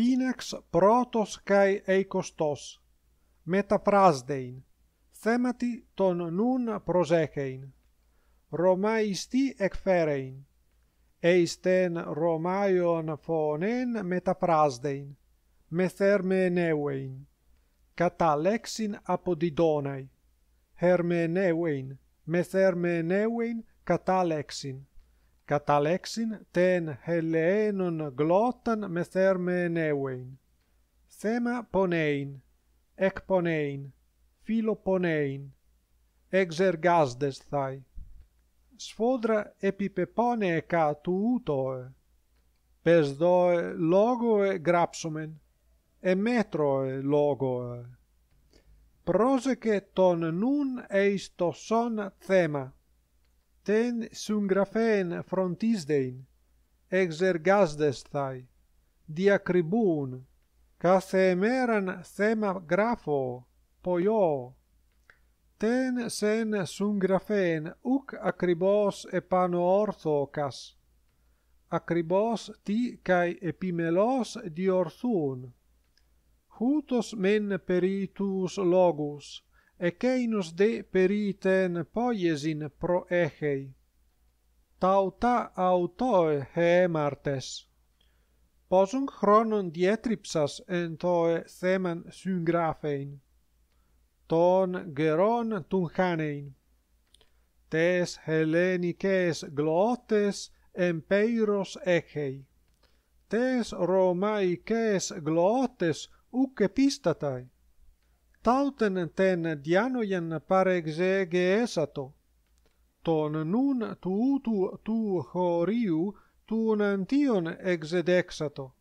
πίνεξ πρότος καί εικοστός. Μεταφράσδειν. Θέματι ton νουν προσέχειν. Ρωμαϊστή εκφέρειν. Εις τέν ρωμαϊόν φωνέν μεταφράσδειν. Με θερμενεύειν. Κατά λέξιν αποδιδόναι. Χερμενεύειν. Με catalexin ten helenon glottan me therme neuein. Thema ponein, ec ponein, filo ponein, exergazdes thai. Sfodra epipe pone ca tu utoe, pes doe logoe grapsumen, e metroe logoe. Prosece ton nun eis to thema, ten sum graphen frontisdein exergasdes thai diacribun, cribun case meran grafo poio ten sen sum graphen uc acribos e pano cas acribos ti kai epimelos di orthun hutos men peritus logus e de periten poies in pro tauta auto he martes posun chronon dietripsas en toe semen syngrafein ton geron tunhanein tes helenikes glotes empeiros peiros tes romaikes glotes uke tauten ten dianoian pare exege Ton nun tuutu tu, tu, horiu tun antion exedexato.